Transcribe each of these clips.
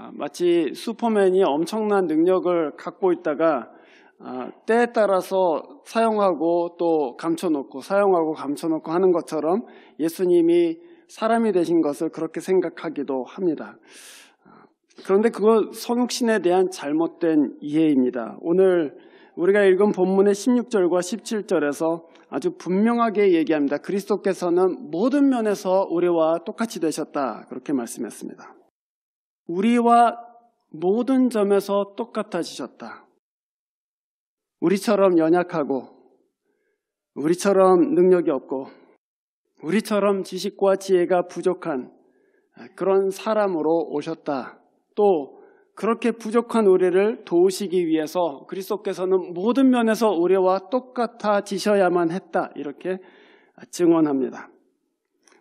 아, 마치 슈퍼맨이 엄청난 능력을 갖고 있다가 아, 때에 따라서 사용하고 또 감춰놓고 사용하고 감춰놓고 하는 것처럼 예수님이 사람이 되신 것을 그렇게 생각하기도 합니다. 아, 그런데 그건 성육신에 대한 잘못된 이해입니다. 오늘 우리가 읽은 본문의 16절과 17절에서 아주 분명하게 얘기합니다. 그리스도께서는 모든 면에서 우리와 똑같이 되셨다. 그렇게 말씀했습니다. 우리와 모든 점에서 똑같아지셨다. 우리처럼 연약하고, 우리처럼 능력이 없고, 우리처럼 지식과 지혜가 부족한 그런 사람으로 오셨다. 또, 그렇게 부족한 우리를 도우시기 위해서 그리스도께서는 모든 면에서 우리와 똑같아지셔야만 했다. 이렇게 증언합니다.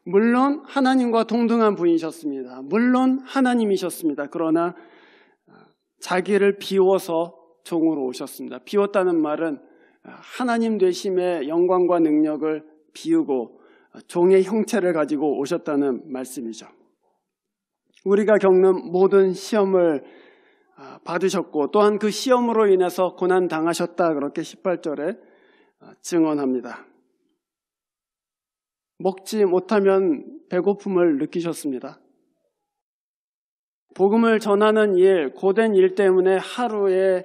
물론 하나님과 동등한 분이셨습니다. 물론 하나님이셨습니다. 그러나 아, 자기를 비워서 종으로 오셨습니다. 비웠다는 말은 아, 하나님 되심의 영광과 능력을 비우고 아, 종의 형체를 가지고 오셨다는 말씀이죠. 우리가 겪는 모든 시험을 받으셨고 또한 그 시험으로 인해서 고난 당하셨다 그렇게 18절에 증언합니다. 먹지 못하면 배고픔을 느끼셨습니다. 복음을 전하는 일, 고된 일 때문에 하루의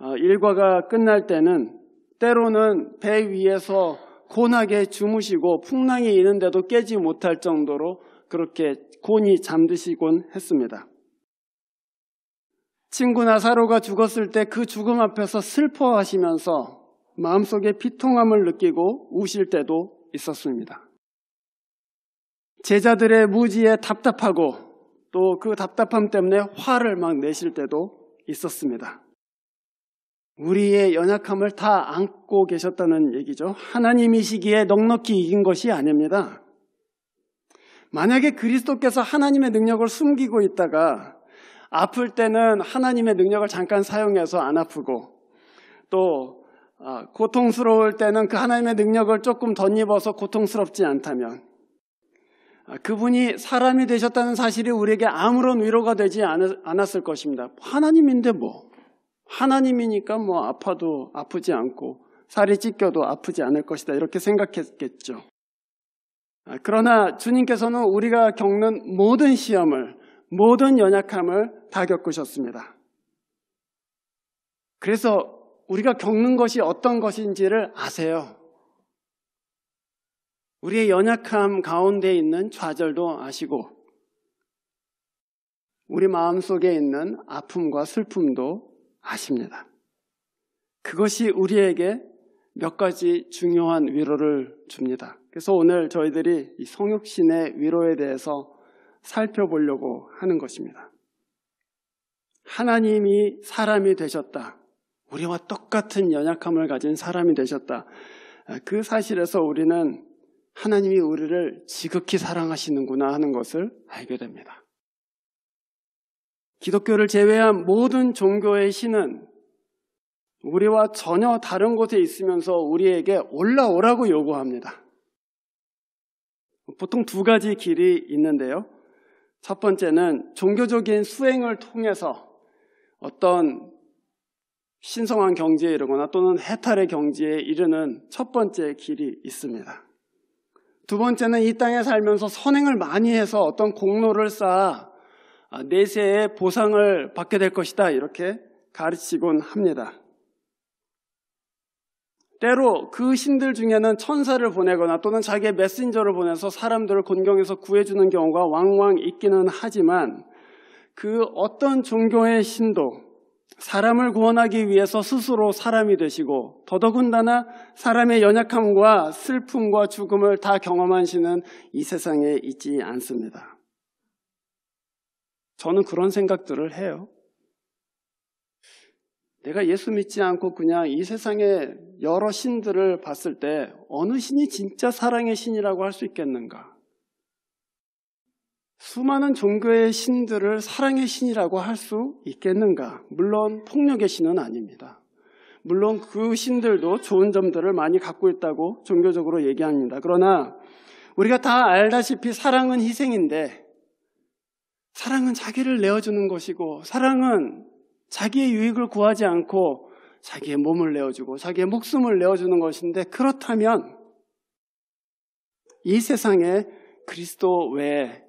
어, 일과가 끝날 때는 때로는 배 위에서 곤하게 주무시고 풍랑이 있는데도 깨지 못할 정도로 그렇게 곤히 잠드시곤 했습니다. 친구나 사로가 죽었을 때 그 죽음 앞에서 슬퍼하시면서 마음속에 피통함을 느끼고 우실 때도 있었습니다. 제자들의 무지에 답답하고 또 그 답답함 때문에 화를 막 내실 때도 있었습니다. 우리의 연약함을 다 안고 계셨다는 얘기죠. 하나님이시기에 넉넉히 이긴 것이 아닙니다. 만약에 그리스도께서 하나님의 능력을 숨기고 있다가 아플 때는 하나님의 능력을 잠깐 사용해서 안 아프고 또 아, 고통스러울 때는 그 하나님의 능력을 조금 덧입어서 고통스럽지 않다면 아, 그분이 사람이 되셨다는 사실이 우리에게 아무런 위로가 되지 않았을 것입니다. 하나님인데 뭐. 하나님이니까 뭐 아파도 아프지 않고 살이 찢겨도 아프지 않을 것이다. 이렇게 생각했겠죠. 아, 그러나 주님께서는 우리가 겪는 모든 시험을, 모든 연약함을 다 겪으셨습니다. 그래서 우리가 겪는 것이 어떤 것인지를 아세요. 우리의 연약함 가운데 있는 좌절도 아시고 우리 마음 속에 있는 아픔과 슬픔도 아십니다. 그것이 우리에게 몇 가지 중요한 위로를 줍니다. 그래서 오늘 저희들이 이 성육신의 위로에 대해서 살펴보려고 하는 것입니다. 하나님이 사람이 되셨다. 우리와 똑같은 연약함을 가진 사람이 되셨다. 그 사실에서 우리는 하나님이 우리를 지극히 사랑하시는구나 하는 것을 알게 됩니다. 기독교를 제외한 모든 종교의 신은 우리와 전혀 다른 곳에 있으면서 우리에게 올라오라고 요구합니다. 보통 두 가지 길이 있는데요. 첫 번째는 종교적인 수행을 통해서 어떤 신성한 경지에 이르거나 또는 해탈의 경지에 이르는 첫 번째 길이 있습니다. 두 번째는 이 땅에 살면서 선행을 많이 해서 어떤 공로를 쌓아 아, 내세의 보상을 받게 될 것이다. 이렇게 가르치곤 합니다. 때로 그 신들 중에는 천사를 보내거나 또는 자기의 메신저를 보내서 사람들을 곤경에서 구해주는 경우가 왕왕 있기는 하지만 그 어떤 종교의 신도, 사람을 구원하기 위해서 스스로 사람이 되시고 더더군다나 사람의 연약함과 슬픔과 죽음을 다 경험하시는 이 세상에 있지 않습니다. 저는 그런 생각들을 해요. 내가 예수 믿지 않고 그냥 이세상에 여러 신들을 봤을 때 어느 신이 진짜 사랑의 신이라고 할 수 있겠는가? 수많은 종교의 신들을 사랑의 신이라고 할 수 있겠는가? 물론 폭력의 신은 아닙니다. 물론 그 신들도 좋은 점들을 많이 갖고 있다고 종교적으로 얘기합니다. 그러나 우리가 다 알다시피 사랑은 희생인데 사랑은 자기를 내어주는 것이고 사랑은 자기의 유익을 구하지 않고 자기의 몸을 내어주고 자기의 목숨을 내어주는 것인데 그렇다면 이 세상에 그리스도 외에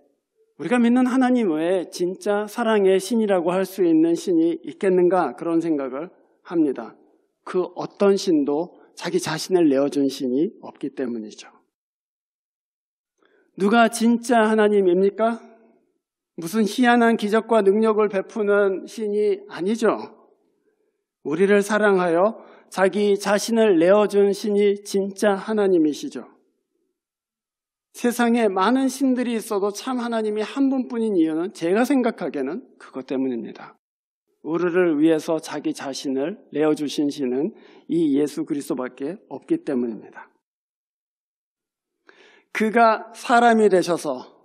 우리가 믿는 하나님 외에 진짜 사랑의 신이라고 할 수 있는 신이 있겠는가 그런 생각을 합니다. 그 어떤 신도 자기 자신을 내어준 신이 없기 때문이죠. 누가 진짜 하나님입니까? 무슨 희한한 기적과 능력을 베푸는 신이 아니죠. 우리를 사랑하여 자기 자신을 내어준 신이 진짜 하나님이시죠. 세상에 많은 신들이 있어도 참 하나님이 한 분뿐인 이유는 제가 생각하기에는 그것 때문입니다. 우리를 위해서 자기 자신을 내어주신 신은 이 예수 그리스도밖에 없기 때문입니다. 그가 사람이 되셔서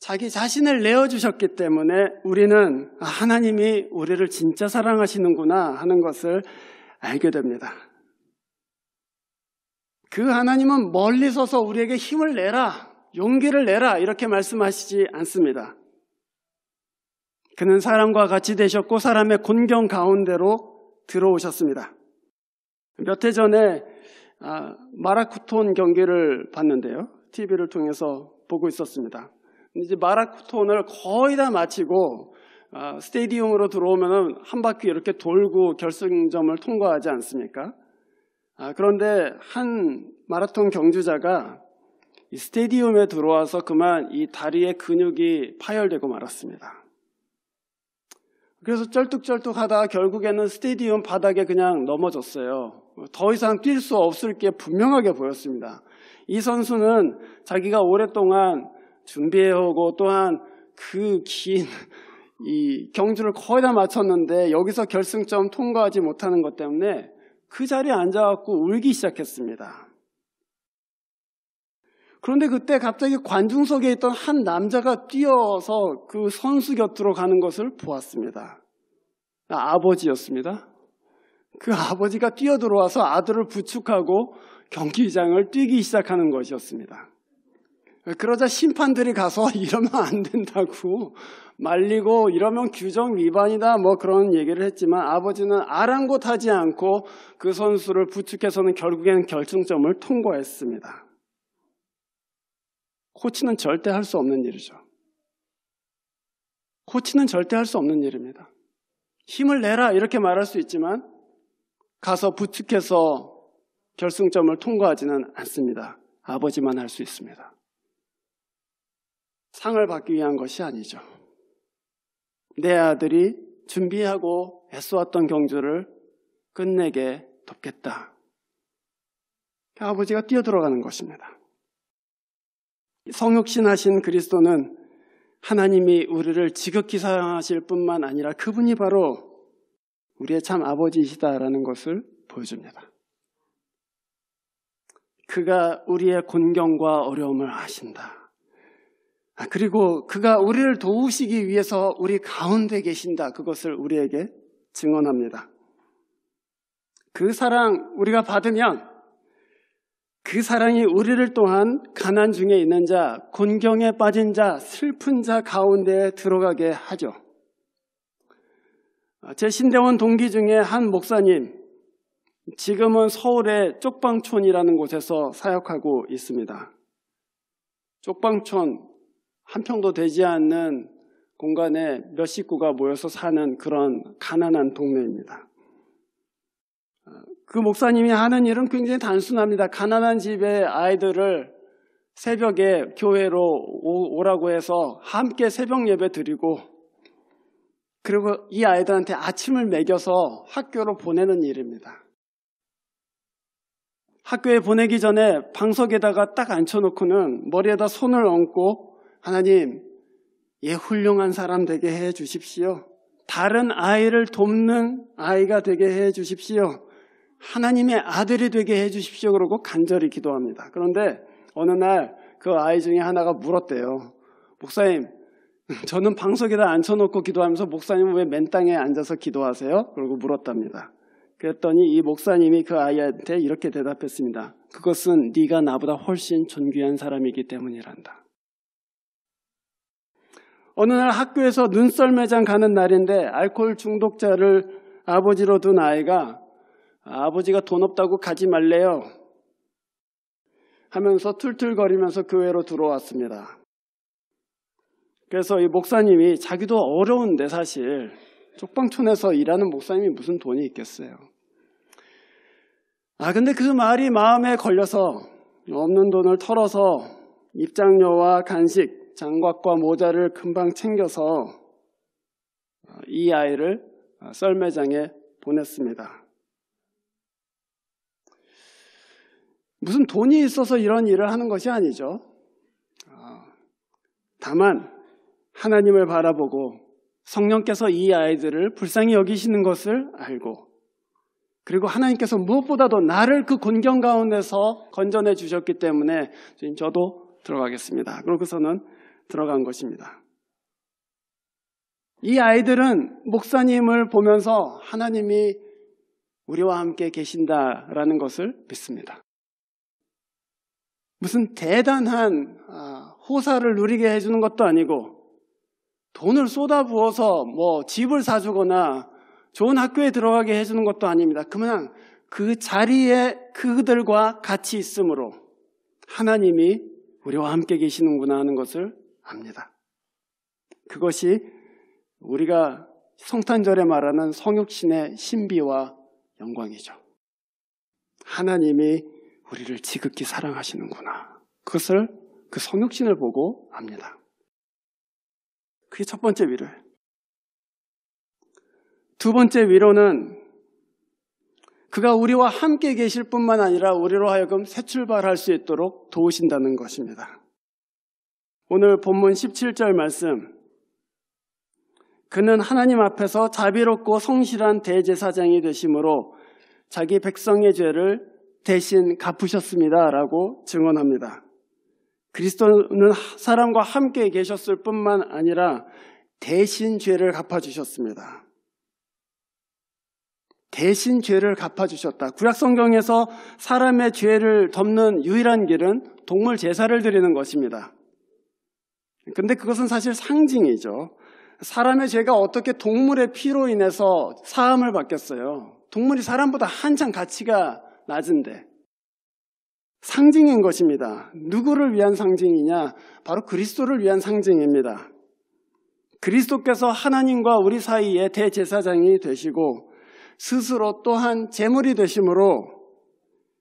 자기 자신을 내어주셨기 때문에 우리는 아, 하나님이 우리를 진짜 사랑하시는구나 하는 것을 알게 됩니다. 그 하나님은 멀리 서서 우리에게 힘을 내라, 용기를 내라, 이렇게 말씀하시지 않습니다. 그는 사람과 같이 되셨고 사람의 곤경 가운데로 들어오셨습니다. 몇 해 전에 아, 마라쿠톤 경기를 봤는데요. TV를 통해서 보고 있었습니다. 이제 마라쿠톤을 거의 다 마치고 아, 스테디움으로 들어오면 한 바퀴 이렇게 돌고 결승점을 통과하지 않습니까? 아, 그런데 한 마라톤 경주자가 스테디움에 들어와서 그만 이 다리의 근육이 파열되고 말았습니다. 그래서 쩔뚝쩔뚝 하다 결국에는 스테디움 바닥에 그냥 넘어졌어요. 더 이상 뛸 수 없을 게 분명하게 보였습니다. 이 선수는 자기가 오랫동안 준비해오고 또한 그 긴 이 경주를 거의 다 마쳤는데 여기서 결승점 통과하지 못하는 것 때문에 그 자리에 앉아갖고 울기 시작했습니다. 그런데 그때 갑자기 관중석에 있던 한 남자가 뛰어서 그 선수 곁으로 가는 것을 보았습니다. 아, 아버지였습니다. 그 아버지가 뛰어들어와서 아들을 부축하고 경기장을 뛰기 시작하는 것이었습니다. 그러자 심판들이 가서 이러면 안 된다고 말리고 이러면 규정 위반이다 뭐 그런 얘기를 했지만 아버지는 아랑곳하지 않고 그 선수를 부축해서는 결국엔 결승점을 통과했습니다. 코치는 절대 할 수 없는 일이죠. 코치는 절대 할 수 없는 일입니다. 힘을 내라 이렇게 말할 수 있지만 가서 부축해서 결승점을 통과하지는 않습니다. 아버지만 할 수 있습니다. 상을 받기 위한 것이 아니죠. 내 아들이 준비하고 애써왔던 경주를 끝내게 돕겠다. 아버지가 뛰어들어가는 것입니다. 성육신하신 그리스도는 하나님이 우리를 지극히 사랑하실 뿐만 아니라 그분이 바로 우리의 참 아버지이시다라는 것을 보여줍니다. 그가 우리의 곤경과 어려움을 아신다. 아, 그리고 그가 우리를 도우시기 위해서 우리 가운데 계신다. 그것을 우리에게 증언합니다. 그 사랑 우리가 받으면 그 사랑이 우리를 또한 가난 중에 있는 자, 곤경에 빠진 자, 슬픈 자 가운데 들어가게 하죠. 아, 제 신대원 동기 중에 한 목사님, 지금은 서울의 쪽방촌이라는 곳에서 사역하고 있습니다. 쪽방촌 한 평도 되지 않는 공간에 몇 식구가 모여서 사는 그런 가난한 동네입니다. 그 목사님이 하는 일은 굉장히 단순합니다. 가난한 집의 아이들을 새벽에 교회로 오라고 해서 함께 새벽 예배 드리고 그리고 이 아이들한테 아침을 먹여서 학교로 보내는 일입니다. 학교에 보내기 전에 방석에다가 딱 앉혀놓고는 머리에다 손을 얹고 하나님, 얘 예, 훌륭한 사람 되게 해 주십시오. 다른 아이를 돕는 아이가 되게 해 주십시오. 하나님의 아들이 되게 해 주십시오. 그러고 간절히 기도합니다. 그런데 어느 날 그 아이 중에 하나가 물었대요. 목사님, 저는 방석에다 앉혀놓고 기도하면서 목사님은 왜 맨 땅에 앉아서 기도하세요? 그러고 물었답니다. 그랬더니 이 목사님이 그 아이한테 이렇게 대답했습니다. 그것은 네가 나보다 훨씬 존귀한 사람이기 때문이란다. 어느 날 학교에서 눈썰 매장 가는 날인데 알코올 중독자를 아버지로 둔 아이가 아버지가 돈 없다고 가지 말래요. 하면서 툴툴거리면서 교회로 들어왔습니다. 그래서 이 목사님이 자기도 어려운데 사실 쪽방촌에서 일하는 목사님이 무슨 돈이 있겠어요. 아, 근데 그 말이 마음에 걸려서 없는 돈을 털어서 입장료와 간식, 장갑과 모자를 금방 챙겨서 이 아이를 썰매장에 보냈습니다. 무슨 돈이 있어서 이런 일을 하는 것이 아니죠. 아, 다만 하나님을 바라보고 성령께서 이 아이들을 불쌍히 여기시는 것을 알고 그리고 하나님께서 무엇보다도 나를 그 곤경 가운데서 건져내 주셨기 때문에 저도 들어가겠습니다. 그러고서는 그 들어간 것입니다. 이 아이들은 목사님을 보면서 하나님이 우리와 함께 계신다라는 것을 믿습니다. 무슨 대단한 아, 호사를 누리게 해주는 것도 아니고 돈을 쏟아부어서 뭐 집을 사주거나 좋은 학교에 들어가게 해주는 것도 아닙니다. 그냥 그 자리에 그들과 같이 있으므로 하나님이 우리와 함께 계시는구나 하는 것을 압니다. 그것이 우리가 성탄절에 말하는 성육신의 신비와 영광이죠. 하나님이 우리를 지극히 사랑하시는구나. 그것을 그 성육신을 보고 압니다. 그게 첫 번째 위로예요. 두 번째 위로는 그가 우리와 함께 계실 뿐만 아니라 우리로 하여금 새 출발할 수 있도록 도우신다는 것입니다. 오늘 본문 17절 말씀. 그는 하나님 앞에서 자비롭고 성실한 대제사장이 되심으로 자기 백성의 죄를 대신 갚으셨습니다. 라고 증언합니다. 그리스도는 사람과 함께 계셨을 뿐만 아니라 대신 죄를 갚아주셨습니다. 대신 죄를 갚아주셨다. 구약성경에서 사람의 죄를 덮는 유일한 길은 동물 제사를 드리는 것입니다. 근데 그것은 사실 상징이죠. 사람의 죄가 어떻게 동물의 피로 인해서 사함을 받겠어요. 동물이 사람보다 한참 가치가 낮은데. 상징인 것입니다. 누구를 위한 상징이냐? 바로 그리스도를 위한 상징입니다. 그리스도께서 하나님과 우리 사이에 대제사장이 되시고 스스로 또한 재물이 되심으로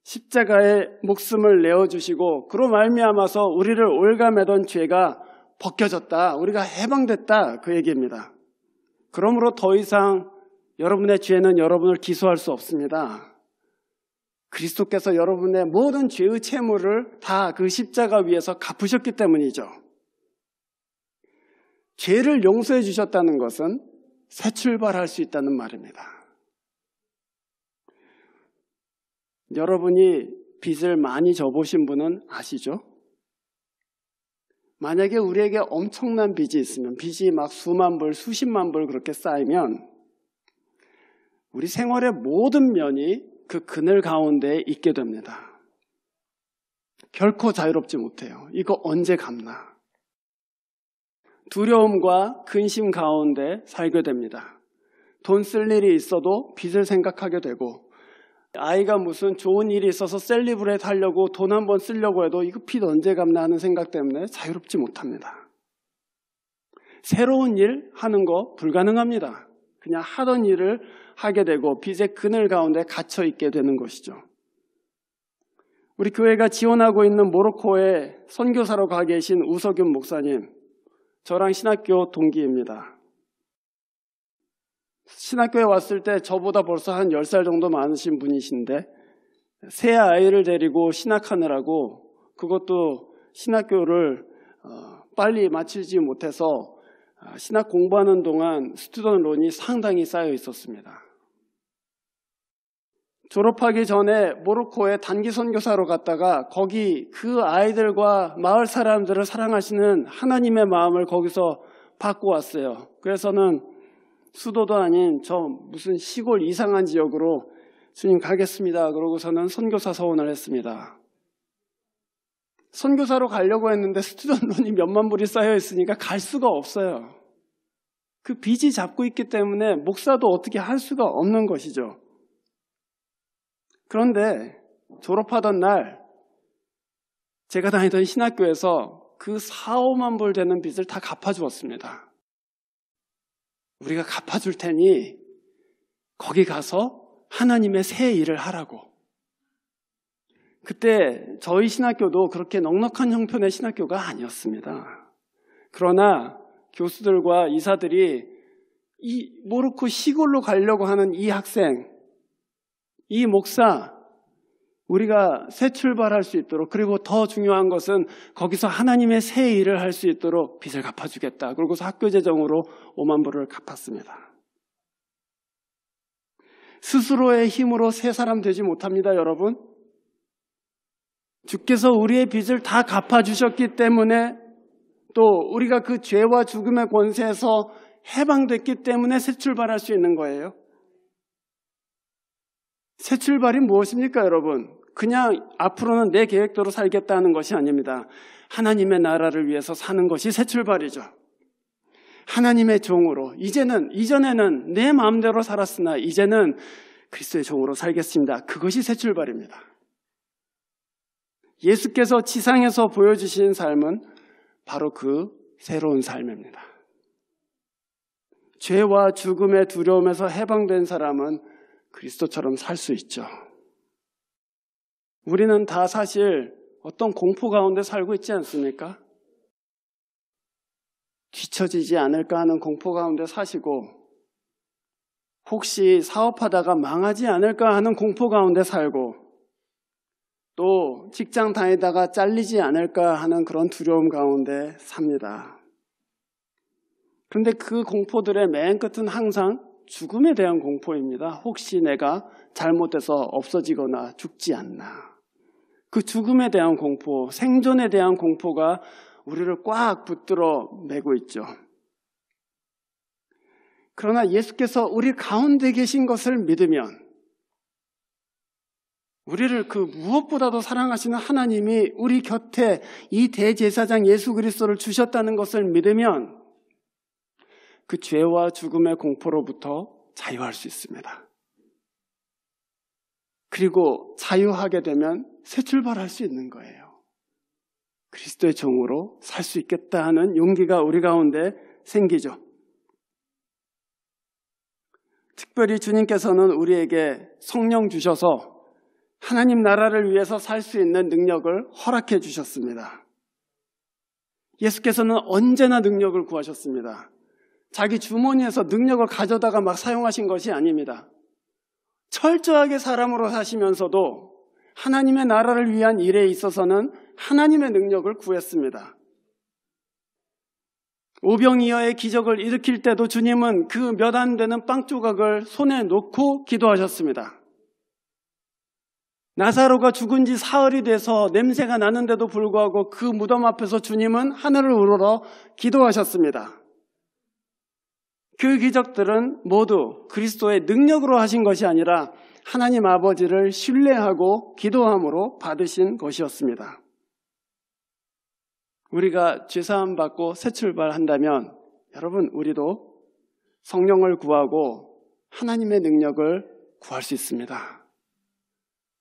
십자가에 목숨을 내어주시고 그로 말미암아서 우리를 올감해던 죄가 벗겨졌다. 우리가 해방됐다. 그 얘기입니다. 그러므로 더 이상 여러분의 죄는 여러분을 기소할 수 없습니다. 그리스도께서 여러분의 모든 죄의 채무를 다 그 십자가 위에서 갚으셨기 때문이죠. 죄를 용서해 주셨다는 것은 새 출발할 수 있다는 말입니다. 여러분이 빚을 많이 져보신 분은 아시죠? 만약에 우리에게 엄청난 빚이 있으면, 빚이 막 수만 불, 수십만 불 그렇게 쌓이면, 우리 생활의 모든 면이 그 그늘 가운데에 있게 됩니다. 결코 자유롭지 못해요. 이거 언제 갚나? 두려움과 근심 가운데 살게 됩니다. 돈 쓸 일이 있어도 빚을 생각하게 되고, 아이가 무슨 좋은 일이 있어서 셀리브레이트 하려고 돈 한번 쓰려고 해도 이거 빚 언제 갚나 하는 생각 때문에 자유롭지 못합니다. 새로운 일 하는 거 불가능합니다. 그냥 하던 일을 하게 되고 빚의 그늘 가운데 갇혀 있게 되는 것이죠. 우리 교회가 지원하고 있는 모로코에 선교사로 가 계신 우석윤 목사님, 저랑 신학교 동기입니다. 신학교에 왔을 때 저보다 벌써 한 10살 정도 많으신 분이신데 새 아이를 데리고 신학하느라고 그것도 신학교를 어, 빨리 마치지 못해서 아, 신학 공부하는 동안 스튜던 론이 상당히 쌓여 있었습니다. 졸업하기 전에 모로코에 단기 선교사로 갔다가 거기 그 아이들과 마을 사람들을 사랑하시는 하나님의 마음을 거기서 받고 왔어요. 그래서는 수도도 아닌 저 무슨 시골 이상한 지역으로 주님 가겠습니다. 그러고서는 선교사 서원을 했습니다. 선교사로 가려고 했는데 스튜던론이 몇만 불이 쌓여 있으니까 갈 수가 없어요. 그 빚이 잡고 있기 때문에 목사도 어떻게 할 수가 없는 것이죠. 그런데 졸업하던 날 제가 다니던 신학교에서 그 4, 5만 불 되는 빚을 다 갚아주었습니다. 우리가 갚아줄 테니 거기 가서 하나님의 새 일을 하라고. 그때 저희 신학교도 그렇게 넉넉한 형편의 신학교가 아니었습니다. 그러나 교수들과 이사들이 이 모로코 시골로 가려고 하는 이 학생, 이 목사, 우리가 새 출발할 수 있도록 그리고 더 중요한 것은 거기서 하나님의 새 일을 할 수 있도록 빚을 갚아주겠다. 그러고서 학교 재정으로 5만 불을 갚았습니다. 스스로의 힘으로 새 사람 되지 못합니다, 여러분. 주께서 우리의 빚을 다 갚아주셨기 때문에 또 우리가 그 죄와 죽음의 권세에서 해방됐기 때문에 새 출발할 수 있는 거예요. 새 출발이 무엇입니까, 여러분? 그냥 앞으로는 내 계획대로 살겠다는 것이 아닙니다. 하나님의 나라를 위해서 사는 것이 새 출발이죠. 하나님의 종으로 이제는 이전에는 내 마음대로 살았으나 이제는 그리스도의 종으로 살겠습니다. 그것이 새 출발입니다. 예수께서 지상에서 보여주신 삶은 바로 그 새로운 삶입니다. 죄와 죽음의 두려움에서 해방된 사람은 그리스도처럼 살 수 있죠. 우리는 다 사실 어떤 공포 가운데 살고 있지 않습니까? 뒤처지지 않을까 하는 공포 가운데 사시고, 혹시 사업하다가 망하지 않을까 하는 공포 가운데 살고, 또 직장 다니다가 잘리지 않을까 하는 그런 두려움 가운데 삽니다. 그런데 그 공포들의 맨 끝은 항상 죽음에 대한 공포입니다. 혹시 내가 잘못해서 없어지거나 죽지 않나. 그 죽음에 대한 공포, 생존에 대한 공포가 우리를 꽉 붙들어 매고 있죠. 그러나 예수께서 우리 가운데 계신 것을 믿으면 우리를 그 무엇보다도 사랑하시는 하나님이 우리 곁에 이 대제사장 예수 그리스도를 주셨다는 것을 믿으면 그 죄와 죽음의 공포로부터 자유할 수 있습니다. 그리고 자유하게 되면 새 출발할 수 있는 거예요. 그리스도의 종으로 살 수 있겠다 하는 용기가 우리 가운데 생기죠. 특별히 주님께서는 우리에게 성령 주셔서 하나님 나라를 위해서 살 수 있는 능력을 허락해 주셨습니다. 예수께서는 언제나 능력을 구하셨습니다. 자기 주머니에서 능력을 가져다가 막 사용하신 것이 아닙니다. 철저하게 사람으로 사시면서도 하나님의 나라를 위한 일에 있어서는 하나님의 능력을 구했습니다. 오병이어의 기적을 일으킬 때도 주님은 그 몇 안 되는 빵 조각을 손에 놓고 기도하셨습니다. 나사로가 죽은 지 사흘이 돼서 냄새가 나는데도 불구하고 그 무덤 앞에서 주님은 하늘을 우러러 기도하셨습니다. 그 기적들은 모두 그리스도의 능력으로 하신 것이 아니라 하나님 아버지를 신뢰하고 기도함으로 받으신 것이었습니다. 우리가 죄사함 받고 새 출발한다면 여러분 우리도 성령을 구하고 하나님의 능력을 구할 수 있습니다.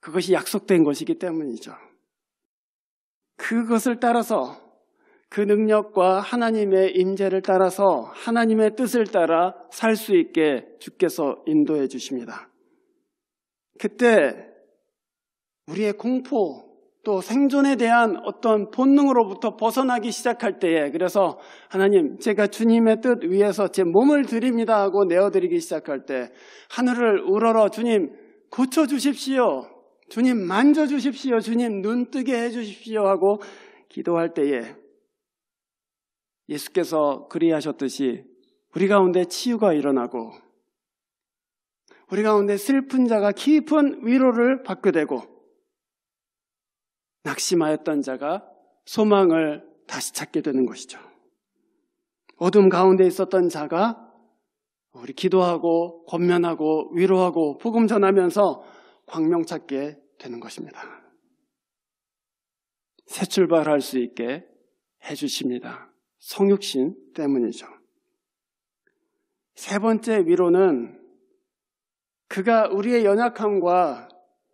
그것이 약속된 것이기 때문이죠. 그것을 따라서 그 능력과 하나님의 임재를 따라서 하나님의 뜻을 따라 살 수 있게 주께서 인도해 주십니다. 그때 우리의 공포 또 생존에 대한 어떤 본능으로부터 벗어나기 시작할 때에 그래서 하나님 제가 주님의 뜻위에서제 몸을 드립니다 하고 내어드리기 시작할 때 하늘을 우러러 주님 고쳐 주십시오 주님 만져 주십시오 주님 눈 뜨게 해 주십시오 하고 기도할 때에 예수께서 그리하셨듯이 우리 가운데 치유가 일어나고 우리 가운데 슬픈 자가 깊은 위로를 받게 되고 낙심하였던 자가 소망을 다시 찾게 되는 것이죠. 어둠 가운데 있었던 자가 우리 기도하고 권면하고 위로하고 복음 전하면서 광명 찾게 되는 것입니다. 새 출발할 수 있게 해주십니다. 성육신 때문이죠. 세 번째 위로는 그가 우리의 연약함과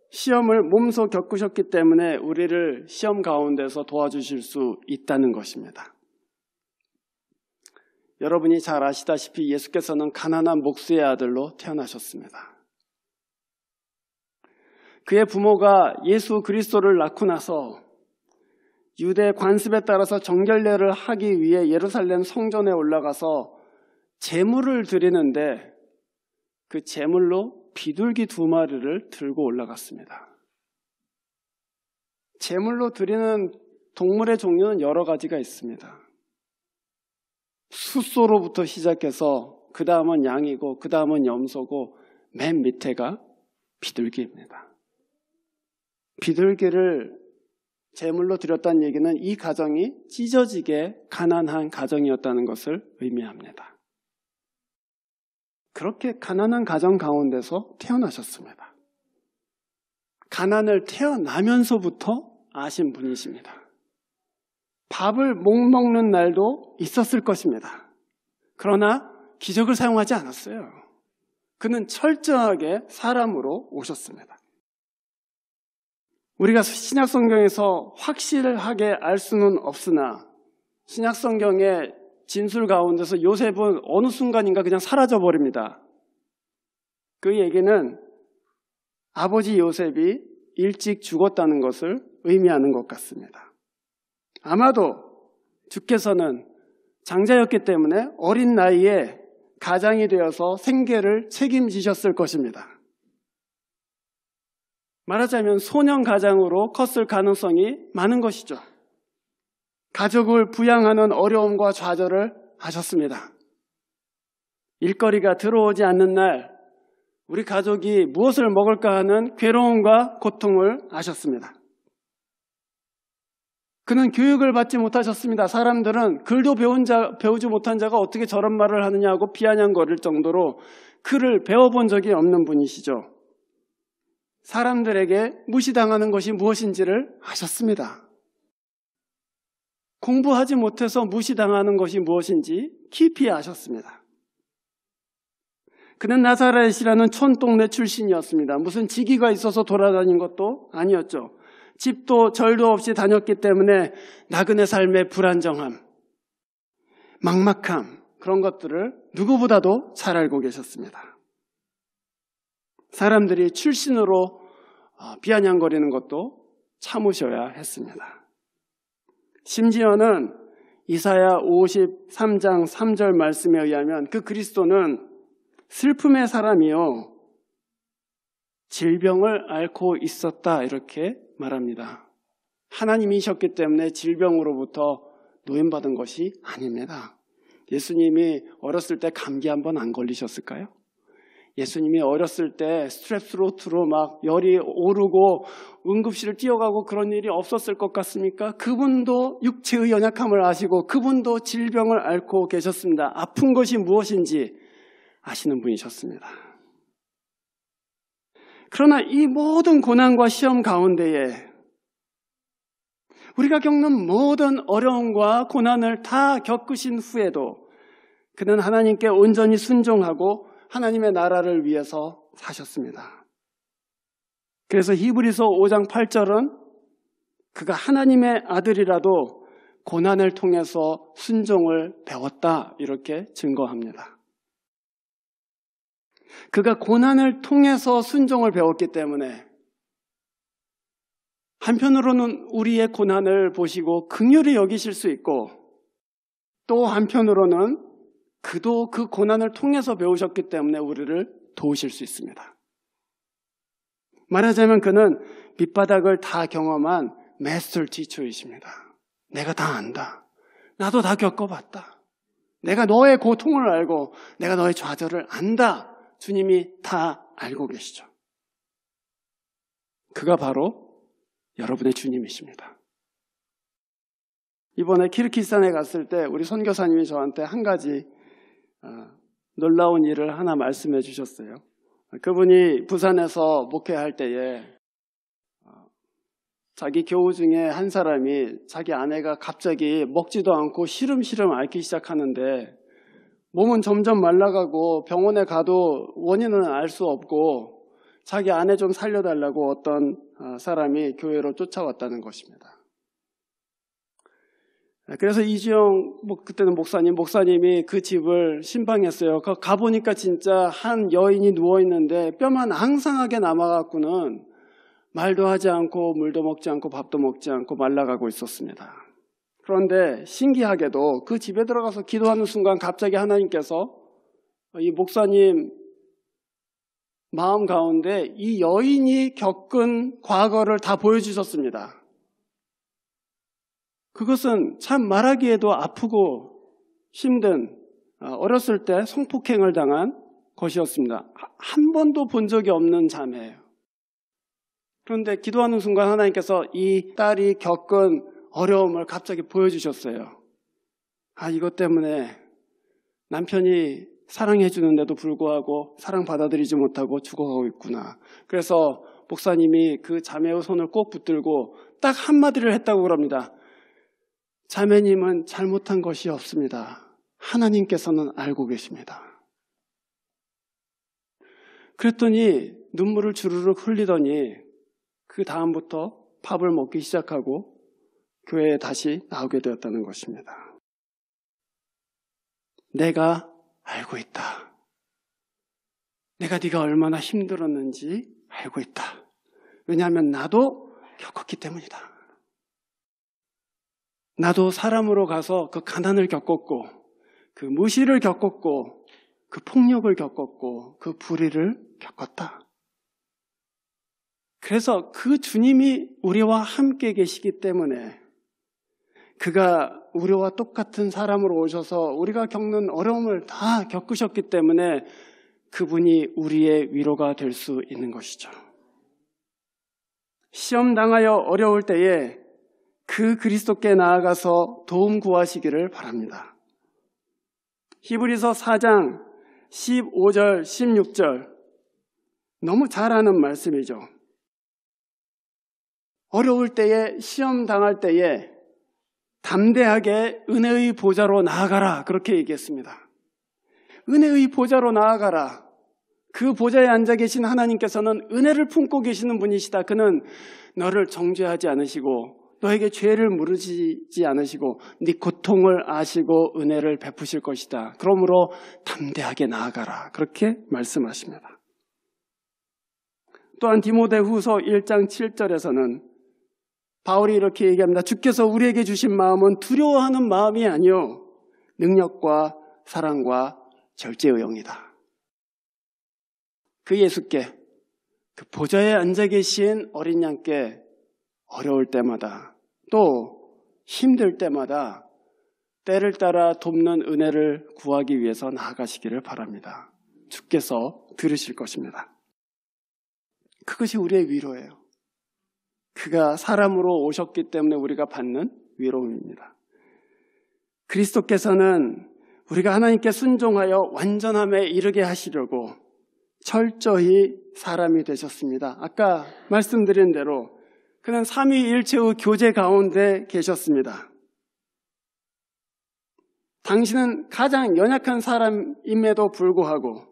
시험을 몸소 겪으셨기 때문에 우리를 시험 가운데서 도와주실 수 있다는 것입니다. 여러분이 잘 아시다시피 예수께서는 가난한 목수의 아들로 태어나셨습니다. 그의 부모가 예수 그리스도를 낳고 나서 유대 관습에 따라서 정결례를 하기 위해 예루살렘 성전에 올라가서 제물을 드리는데 그 제물로 비둘기 두 마리를 들고 올라갔습니다. 제물로 드리는 동물의 종류는 여러 가지가 있습니다. 숫소로부터 시작해서 그 다음은 양이고 그 다음은 염소고 맨 밑에가 비둘기입니다. 비둘기를 제물로 드렸다는 얘기는 이 가정이 찢어지게 가난한 가정이었다는 것을 의미합니다. 그렇게 가난한 가정 가운데서 태어나셨습니다. 가난을 태어나면서부터 아신 분이십니다. 밥을 못 먹는 날도 있었을 것입니다. 그러나 기적을 사용하지 않았어요. 그는 철저하게 사람으로 오셨습니다. 우리가 신약 성경에서 확실하게 알 수는 없으나 신약 성경의 진술 가운데서 요셉은 어느 순간인가 그냥 사라져 버립니다. 그 얘기는 아버지 요셉이 일찍 죽었다는 것을 의미하는 것 같습니다. 아마도 주께서는 장자였기 때문에 어린 나이에 가장이 되어서 생계를 책임지셨을 것입니다. 말하자면 소년 가장으로 컸을 가능성이 많은 것이죠. 가족을 부양하는 어려움과 좌절을 하셨습니다 일거리가 들어오지 않는 날 우리 가족이 무엇을 먹을까 하는 괴로움과 고통을 아셨습니다. 그는 교육을 받지 못하셨습니다. 사람들은 글도 배운 자, 배우지 못한 자가 어떻게 저런 말을 하느냐고 비아냥거릴 정도로 글을 배워본 적이 없는 분이시죠. 사람들에게 무시당하는 것이 무엇인지를 아셨습니다. 공부하지 못해서 무시당하는 것이 무엇인지 깊이 아셨습니다. 그는 나사렛이라는 촌동네 출신이었습니다. 무슨 직위가 있어서 돌아다닌 것도 아니었죠. 집도 절도 없이 다녔기 때문에 나그네 삶의 불안정함, 막막함, 그런 것들을 누구보다도 잘 알고 계셨습니다. 사람들이 출신으로 어, 비아냥거리는 것도 참으셔야 했습니다. 심지어는 이사야 53장 3절 말씀에 의하면 그 그리스도는 슬픔의 사람이요. 질병을 앓고 있었다. 이렇게 말합니다. 하나님이셨기 때문에 질병으로부터 노인받은 것이 아닙니다. 예수님이 어렸을 때 감기 한번 안 걸리셨을까요? 예수님이 어렸을 때 스트랩스로트로 막 열이 오르고 응급실을 뛰어가고 그런 일이 없었을 것 같습니까? 그분도 육체의 연약함을 아시고 그분도 질병을 앓고 계셨습니다. 아픈 것이 무엇인지 아시는 분이셨습니다. 그러나 이 모든 고난과 시험 가운데에 우리가 겪는 모든 어려움과 고난을 다 겪으신 후에도 그는 하나님께 온전히 순종하고 하나님의 나라를 위해서 사셨습니다. 그래서 히브리서 5장 8절은 그가 하나님의 아들이라도 고난을 통해서 순종을 배웠다 이렇게 증거합니다. 그가 고난을 통해서 순종을 배웠기 때문에 한편으로는 우리의 고난을 보시고 긍휼히 여기실 수 있고 또 한편으로는 그도 그 고난을 통해서 배우셨기 때문에 우리를 도우실 수 있습니다. 말하자면 그는 밑바닥을 다 경험한 메스터 티처이십니다. 내가 다 안다. 나도 다 겪어봤다. 내가 너의 고통을 그 알고 내가 너의 좌절을 안다. 주님이 다 알고 계시죠. 그가 바로 여러분의 주님이십니다. 이번에 키르키스탄에 갔을 때 우리 선교사님이 저한테 한 가지 아, 놀라운 일을 하나 말씀해 주셨어요. 그분이 부산에서 목회할 때에 아, 자기 교우 중에 한 사람이 자기 아내가 갑자기 먹지도 않고 시름시름 앓기 시작하는데 몸은 점점 말라가고 병원에 가도 원인은 알 수 없고 자기 아내 좀 살려달라고 어떤 아, 사람이 교회로 쫓아왔다는 것입니다. 네, 그래서 이지영 뭐 그때는 목사님 목사님이 그 집을 신방했어요. 그 가 보니까 진짜 한 여인이 누워 있는데 뼈만 앙상하게 남아갖고는 말도 하지 않고 물도 먹지 않고 밥도 먹지 않고 말라가고 있었습니다. 그런데 신기하게도 그 집에 들어가서 기도하는 순간 갑자기 하나님께서 이 목사님 마음 가운데 이 여인이 겪은 과거를 다 보여주셨습니다. 그것은 참 말하기에도 아프고 힘든 어, 어렸을 때 성폭행을 당한 것이었습니다. 한 번도 본 적이 없는 자매예요. 그런데 기도하는 순간 하나님께서 이 딸이 겪은 어려움을 갑자기 보여주셨어요. 아, 이것 때문에 남편이 사랑해주는데도 불구하고 사랑 받아들이지 못하고 죽어가고 있구나. 그래서 목사님이 그 자매의 손을 꼭 붙들고 딱 한마디를 했다고 그럽니다. 자매님은 잘못한 것이 없습니다. 하나님께서는 알고 계십니다. 그랬더니 눈물을 주르륵 흘리더니 그 다음부터 밥을 먹기 시작하고 교회에 다시 나오게 되었다는 것입니다. 내가 알고 있다. 내가 네가 얼마나 힘들었는지 알고 있다. 왜냐하면 나도 겪었기 때문이다. 나도 사람으로 가서 그 가난을 겪었고, 그 무시를 겪었고, 그 폭력을 겪었고, 그 불의를 겪었다. 그래서 그 주님이 우리와 함께 계시기 때문에 그가 우리와 똑같은 사람으로 오셔서 우리가 겪는 어려움을 다 겪으셨기 때문에 그분이 우리의 위로가 될 수 있는 것이죠. 시험 당하여 어려울 때에 그 그리스도께 나아가서 도움 구하시기를 바랍니다. 히브리서 4장 15절, 16절. 너무 잘 아는 말씀이죠. 어려울 때에, 시험 당할 때에, 담대하게 은혜의 보좌로 나아가라. 그렇게 얘기했습니다. 은혜의 보좌로 나아가라. 그 보좌에 앉아 계신 하나님께서는 은혜를 품고 계시는 분이시다. 그는 너를 정죄하지 않으시고 너에게 죄를 물으시지 않으시고 네 고통을 아시고 은혜를 베푸실 것이다. 그러므로 담대하게 나아가라. 그렇게 말씀하십니다. 또한 디모데후서 1장 7절에서는 바울이 이렇게 얘기합니다. 주께서 우리에게 주신 마음은 두려워하는 마음이 아니요 능력과 사랑과 절제의 영이다. 그 예수께 그 보좌에 앉아 계신 어린 양께 어려울 때마다 또 힘들 때마다 때를 따라 돕는 은혜를 구하기 위해서 나아가시기를 바랍니다. 주께서 들으실 것입니다. 그것이 우리의 위로예요. 그가 사람으로 오셨기 때문에 우리가 받는 위로입니다. 그리스도께서는 우리가 하나님께 순종하여 완전함에 이르게 하시려고 철저히 사람이 되셨습니다. 아까 말씀드린 대로 그는 삼위일체의 교제 가운데 계셨습니다. 당신은 가장 연약한 사람임에도 불구하고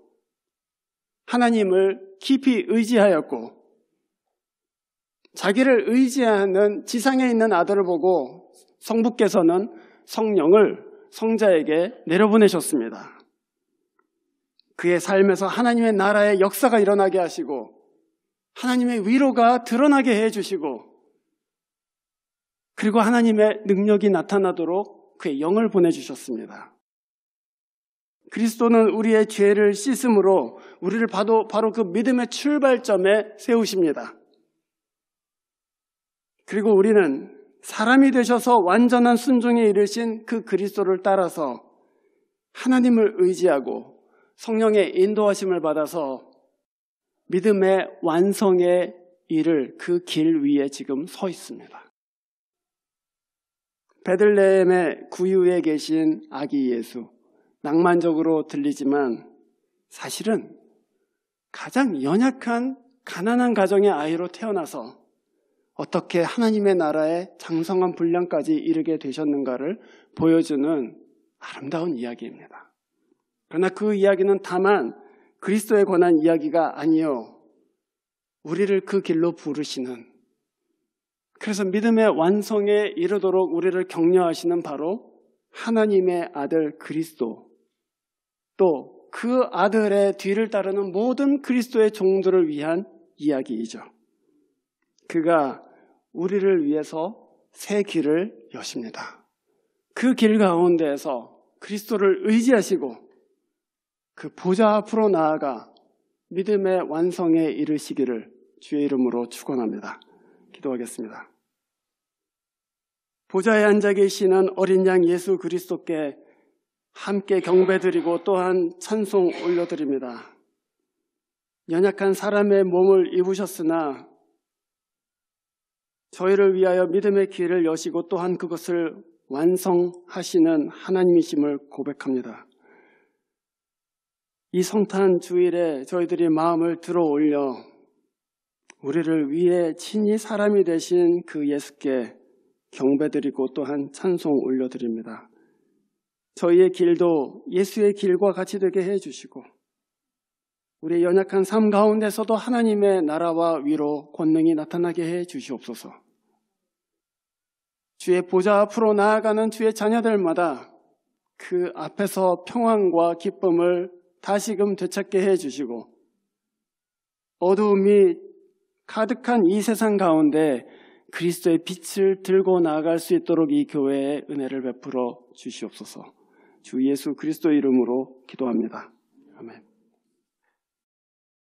하나님을 깊이 의지하였고 자기를 의지하는 지상에 있는 아들을 보고 성부께서는 성령을 성자에게 내려보내셨습니다. 그의 삶에서 하나님의 나라의 역사가 일어나게 하시고 하나님의 위로가 드러나게 해 주시고 그리고 하나님의 능력이 나타나도록 그의 영을 보내 주셨습니다. 그리스도는 우리의 죄를 씻음으로 우리를 바로, 바로 그 믿음의 출발점에 세우십니다. 그리고 우리는 사람이 되셔서 완전한 순종에 이르신 그 그리스도를 따라서 하나님을 의지하고 성령의 인도하심을 받아서 믿음의 완성의 일을 그 길 위에 지금 서 있습니다. 베들레헴의 구유에 계신 아기 예수. 낭만적으로 들리지만 사실은 가장 연약한 가난한 가정의 아이로 태어나서 어떻게 하나님의 나라의 장성한 분량까지 이르게 되셨는가를 보여주는 아름다운 이야기입니다. 그러나 그 이야기는 다만 그리스도에 관한 이야기가 아니요. 우리를 그 길로 부르시는 그래서 믿음의 완성에 이르도록 우리를 격려하시는 바로 하나님의 아들 그리스도 또 그 아들의 뒤를 따르는 모든 그리스도의 종들을 위한 이야기이죠. 그가 우리를 위해서 새 길을 여십니다. 그 길 가운데에서 그리스도를 의지하시고 그 보좌 앞으로 나아가 믿음의 완성에 이르시기를 주의 이름으로 축원합니다. 기도하겠습니다. 보좌에 앉아 계시는 어린 양 예수 그리스도께 함께 경배드리고 또한 찬송 올려드립니다. 연약한 사람의 몸을 입으셨으나 저희를 위하여 믿음의 기회를 여시고 또한 그것을 완성하시는 하나님이심을 고백합니다. 이 성탄 주일에 저희들이 마음을 들어 올려 우리를 위해 친히 사람이 되신 그 예수께 경배드리고 또한 찬송 올려드립니다. 저희의 길도 예수의 길과 같이 되게 해주시고 우리의 연약한 삶 가운데서도 하나님의 나라와 위로 권능이 나타나게 해 주시옵소서. 주의 보좌 앞으로 나아가는 주의 자녀들마다 그 앞에서 평안과 기쁨을 다시금 되찾게 해 주시고 어두움이 가득한 이 세상 가운데 그리스도의 빛을 들고 나아갈 수 있도록 이 교회에 은혜를 베풀어 주시옵소서. 주 예수 그리스도 이름으로 기도합니다. 아멘.